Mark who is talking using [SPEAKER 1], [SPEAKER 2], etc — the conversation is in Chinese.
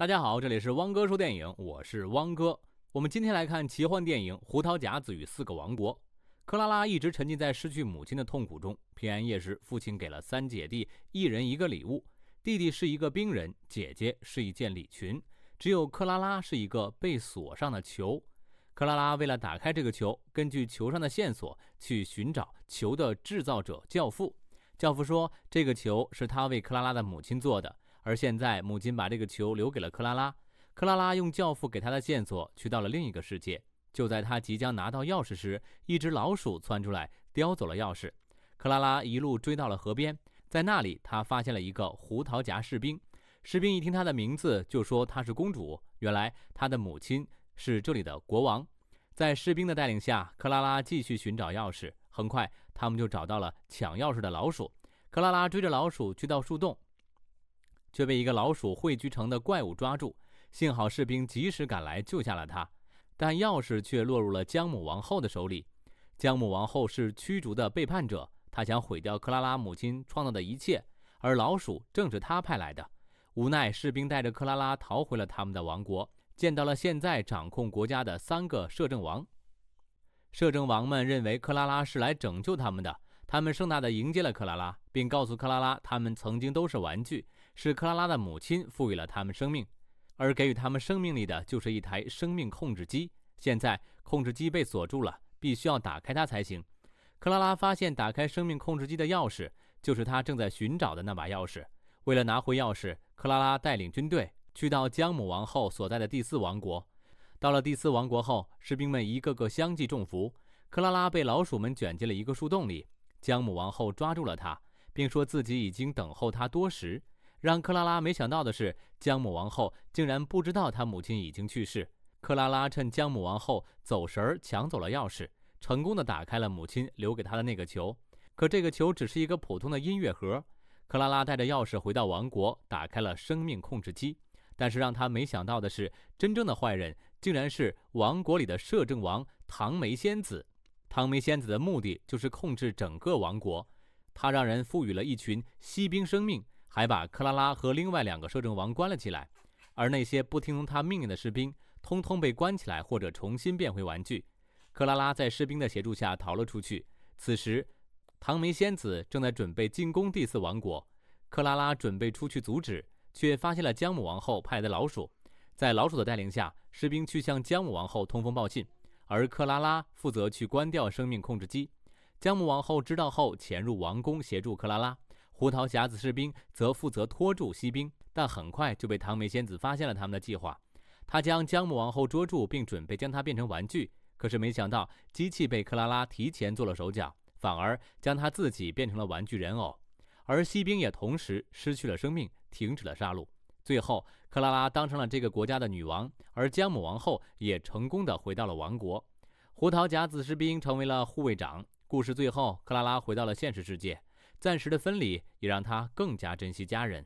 [SPEAKER 1] 大家好，这里是汪哥说电影，我是汪哥。我们今天来看奇幻电影《胡桃夹子与四个王国》。克拉拉一直沉浸在失去母亲的痛苦中。平安夜时，父亲给了三姐弟一人一个礼物：弟弟是一个冰人，姐姐是一件礼裙，只有克拉拉是一个被锁上的球。克拉拉为了打开这个球，根据球上的线索去寻找球的制造者——教父。教父说，这个球是他为克拉拉的母亲做的。而现在，母亲把这个球留给了克拉拉。克拉拉用教父给她的线索去到了另一个世界。就在她即将拿到钥匙时，一只老鼠窜出来，叼走了钥匙。克拉拉一路追到了河边，在那里，她发现了一个胡桃夹士兵。士兵一听她的名字，就说她是公主。原来，她的母亲是这里的国王。在士兵的带领下，克拉拉继续寻找钥匙。很快，他们就找到了抢钥匙的老鼠。克拉拉追着老鼠去到树洞。却被一个老鼠汇聚成的怪物抓住，幸好士兵及时赶来救下了他，但钥匙却落入了姜母王后的手里。姜母王后是驱逐的背叛者，她想毁掉克拉拉母亲创造的一切，而老鼠正是她派来的。无奈，士兵带着克拉拉逃回了他们的王国，见到了现在掌控国家的三个摄政王。摄政王们认为克拉拉是来拯救他们的。他们盛大的迎接了克拉拉，并告诉克拉拉，他们曾经都是玩具，是克拉拉的母亲赋予了他们生命，而给予他们生命力的就是一台生命控制机。现在控制机被锁住了，必须要打开它才行。克拉拉发现打开生命控制机的钥匙就是她正在寻找的那把钥匙。为了拿回钥匙，克拉拉带领军队去到江母王后所在的第四王国。到了第四王国后，士兵们一个个相继中伏，克拉拉被老鼠们卷进了一个树洞里。姜母王后抓住了他，并说自己已经等候他多时。让克拉拉没想到的是，姜母王后竟然不知道他母亲已经去世。克拉拉趁姜母王后走神儿，抢走了钥匙，成功的打开了母亲留给他的那个球。可这个球只是一个普通的音乐盒。克拉拉带着钥匙回到王国，打开了生命控制机。但是让他没想到的是，真正的坏人竟然是王国里的摄政王唐梅仙子。唐梅仙子的目的就是控制整个王国，他让人赋予了一群锡兵生命，还把克拉拉和另外两个摄政王关了起来，而那些不听从他命令的士兵，通通被关起来或者重新变回玩具。克拉拉在士兵的协助下逃了出去，此时，唐梅仙子正在准备进攻第四王国，克拉拉准备出去阻止，却发现了姜母王后派来的老鼠，在老鼠的带领下，士兵去向姜母王后通风报信。而克拉拉负责去关掉生命控制机，姜母王后知道后潜入王宫协助克拉拉，胡桃匣子士兵则负责拖住锡兵，但很快就被唐梅仙子发现了他们的计划。他将姜母王后捉住，并准备将她变成玩具，可是没想到机器被克拉拉提前做了手脚，反而将他自己变成了玩具人偶，而锡兵也同时失去了生命，停止了杀戮。最后，克拉拉当上了这个国家的女王，而姜母王后也成功的回到了王国。胡桃夹子士兵成为了护卫长。故事最后，克拉拉回到了现实世界，暂时的分离也让她更加珍惜家人。